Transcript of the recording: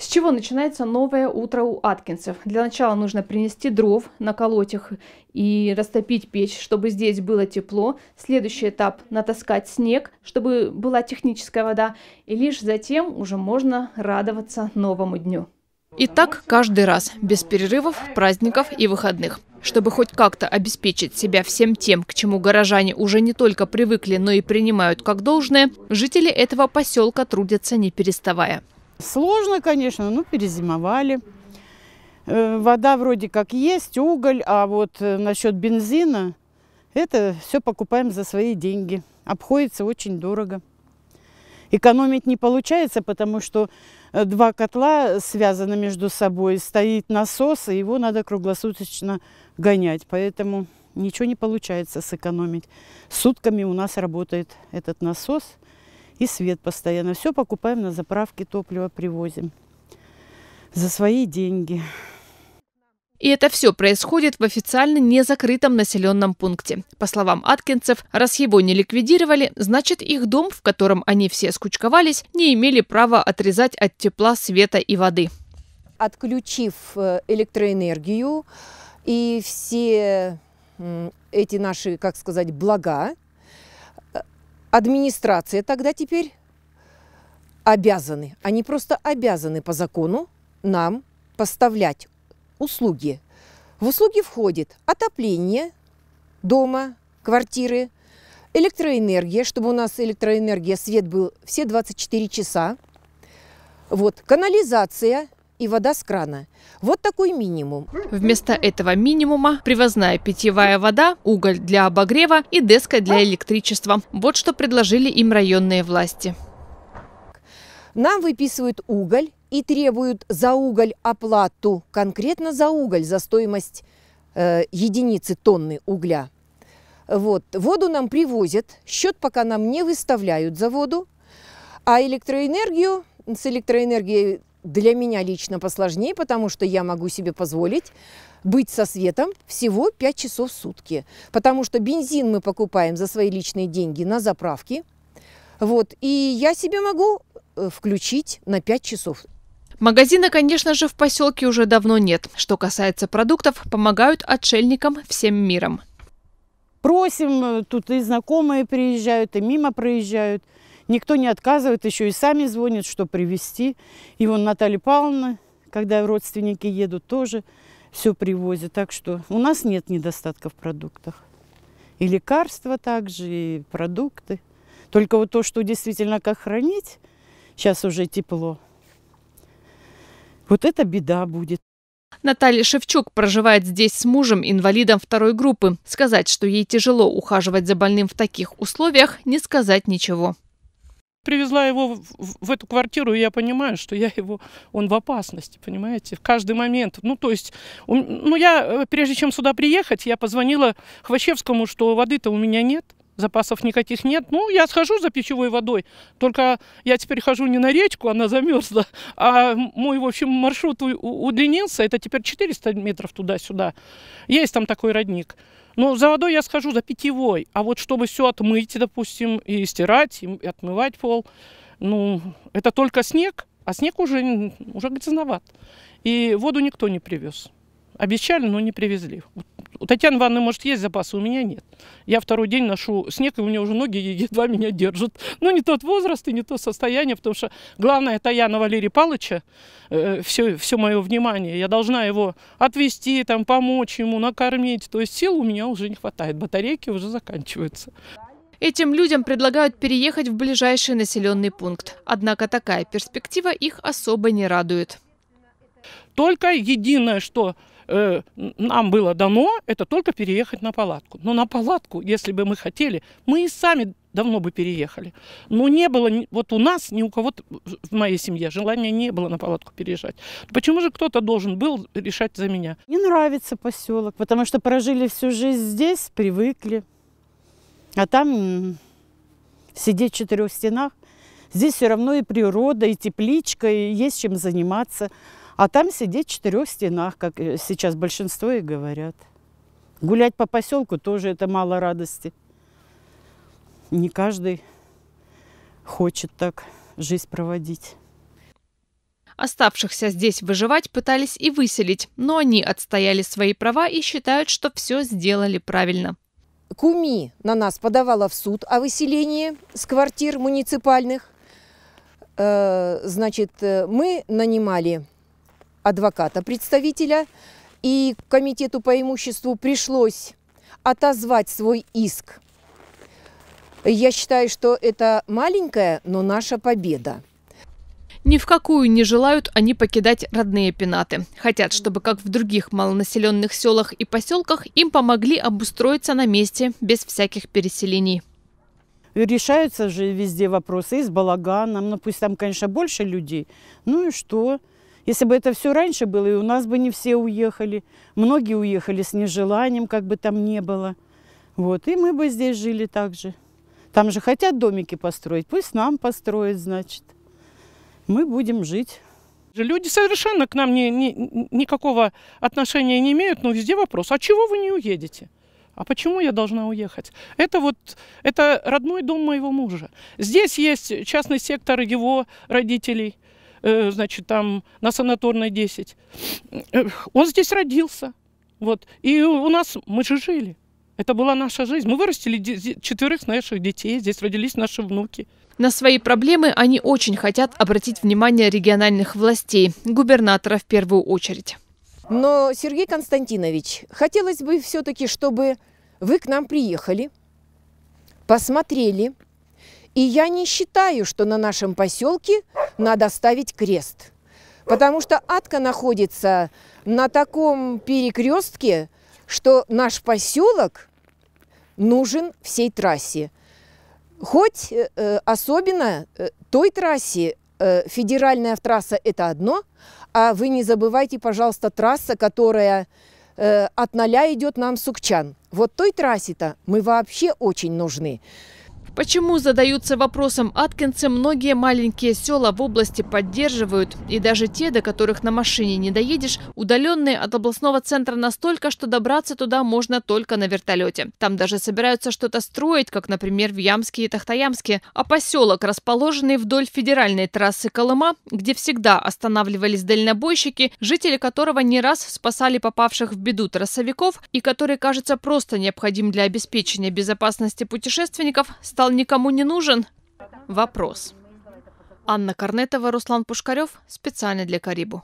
С чего начинается новое утро у Аткинсов? Для начала нужно принести дров, наколоть их и растопить печь, чтобы здесь было тепло. Следующий этап – натаскать снег, чтобы была техническая вода. И лишь затем уже можно радоваться новому дню. И так каждый раз, без перерывов, праздников и выходных. Чтобы хоть как-то обеспечить себя всем тем, к чему горожане уже не только привыкли, но и принимают как должное, жители этого поселка трудятся не переставая. Сложно, конечно, но перезимовали. Э, вода вроде как есть, уголь, а вот э, насчет бензина, это все покупаем за свои деньги. Обходится очень дорого. Экономить не получается, потому что э, два котла связаны между собой, стоит насос, и его надо круглосуточно гонять. Поэтому ничего не получается сэкономить. Сутками у нас работает этот насос – и свет постоянно. Все покупаем на заправке, топливо привозим за свои деньги. И это все происходит в официально не закрытом населенном пункте. По словам Аткинцев, раз его не ликвидировали, значит их дом, в котором они все скучковались, не имели права отрезать от тепла, света и воды. Отключив э, электроэнергию и все эти наши, как сказать, блага, администрация тогда теперь обязаны, они просто обязаны по закону нам поставлять услуги. В услуги входит отопление дома, квартиры, электроэнергия, чтобы у нас электроэнергия, свет был все 24 часа. Вот, канализация – и вода с крана. Вот такой минимум. Вместо этого минимума привозная питьевая вода, уголь для обогрева и деска для электричества. Вот что предложили им районные власти. Нам выписывают уголь и требуют за уголь оплату, конкретно за уголь, за стоимость э, единицы тонны угля. Вот. Воду нам привозят, счет пока нам не выставляют за воду, а электроэнергию с электроэнергией для меня лично посложнее, потому что я могу себе позволить быть со светом всего 5 часов в сутки. Потому что бензин мы покупаем за свои личные деньги на заправке. Вот, и я себе могу э, включить на 5 часов. Магазина, конечно же, в поселке уже давно нет. Что касается продуктов, помогают отшельникам всем миром. Просим, э, тут и знакомые приезжают, и мимо проезжают – Никто не отказывает, еще и сами звонят, что привезти. И вон Наталья Павловна, когда родственники едут, тоже все привозят. Так что у нас нет недостатка в продуктах. И лекарства также, и продукты. Только вот то, что действительно как хранить, сейчас уже тепло. Вот это беда будет. Наталья Шевчук проживает здесь с мужем, инвалидом второй группы. Сказать, что ей тяжело ухаживать за больным в таких условиях, не сказать ничего. Привезла его в, в эту квартиру, и я понимаю, что я его, он в опасности, понимаете, в каждый момент. Ну, то есть, ну, я, э, прежде чем сюда приехать, я позвонила Хвощевскому, что воды-то у меня нет запасов никаких нет. Ну, я схожу за пищевой водой, только я теперь хожу не на речку, она а замерзла, а мой, в общем, маршрут удлинился, это теперь 400 метров туда-сюда. Есть там такой родник. Но за водой я схожу за питьевой, а вот чтобы все отмыть, допустим, и стирать, и отмывать пол, ну, это только снег, а снег уже, уже говорит, И воду никто не привез. Обещали, но не привезли. У Татьяны Ивановны, может, есть запасы, у меня нет. Я второй день ношу снег, и у меня уже ноги едва меня держат. Ну не тот возраст и не то состояние, потому что главное Таяна Валерия Палыча, э, все, все мое внимание, я должна его отвезти, там, помочь ему, накормить. То есть сил у меня уже не хватает, батарейки уже заканчиваются. Этим людям предлагают переехать в ближайший населенный пункт. Однако такая перспектива их особо не радует. Только единое, что Э, нам было дано, это только переехать на палатку. Но на палатку, если бы мы хотели, мы и сами давно бы переехали. Но не было, вот у нас, ни у кого в моей семье желания не было на палатку переезжать. Почему же кто-то должен был решать за меня? Не нравится поселок, потому что прожили всю жизнь здесь, привыкли. А там сидеть в четырех стенах, здесь все равно и природа, и тепличка, и есть чем заниматься. А там сидеть в четырех стенах, как э, сейчас большинство и говорят. Гулять по поселку тоже это мало радости. Не каждый хочет так жизнь проводить. Оставшихся здесь выживать пытались и выселить, но они отстояли свои права и считают, что все сделали правильно. Куми на нас подавала в суд о выселении с квартир муниципальных. Э, значит, э, мы нанимали адвоката-представителя, и комитету по имуществу пришлось отозвать свой иск. Я считаю, что это маленькая, но наша победа. Ни в какую не желают они покидать родные пенаты. Хотят, чтобы, как в других малонаселенных селах и поселках, им помогли обустроиться на месте без всяких переселений. решаются же везде вопросы и с балаганом. Ну, пусть там, конечно, больше людей. Ну и что? Если бы это все раньше было, и у нас бы не все уехали. Многие уехали с нежеланием, как бы там не было. Вот, и мы бы здесь жили так же. Там же хотят домики построить, пусть нам построят, значит. Мы будем жить. Люди совершенно к нам не, не, никакого отношения не имеют, но везде вопрос, а чего вы не уедете? А почему я должна уехать? Это вот, это родной дом моего мужа. Здесь есть частный сектор его родителей – Э, значит, там на санаторной 10. Э, он здесь родился. Вот. И у нас мы же жили. Это была наша жизнь. Мы вырастили четверых наших детей, здесь родились наши внуки. На свои проблемы они очень хотят обратить внимание региональных властей, губернатора в первую очередь. Но, Сергей Константинович, хотелось бы все-таки, чтобы вы к нам приехали, посмотрели, и я не считаю, что на нашем поселке надо ставить крест. Потому что Атка находится на таком перекрестке, что наш поселок нужен всей трассе. Хоть э, э особенно э, той трассе, э, федеральная трасса – это одно, а вы не забывайте, пожалуйста, трасса, которая э, от ноля идет нам Сукчан. Вот той трассе-то мы вообще очень нужны. Почему задаются вопросом Аткинцы, многие маленькие села в области поддерживают. И даже те, до которых на машине не доедешь, удаленные от областного центра настолько, что добраться туда можно только на вертолете. Там даже собираются что-то строить, как, например, в Ямске и Тахтаямске. А поселок, расположенный вдоль федеральной трассы Колыма, где всегда останавливались дальнобойщики, жители которого не раз спасали попавших в беду трассовиков и который кажется просто необходим для обеспечения безопасности путешественников, стал стал никому не нужен? Вопрос. Анна Корнетова, Руслан Пушкарев. Специально для Карибу.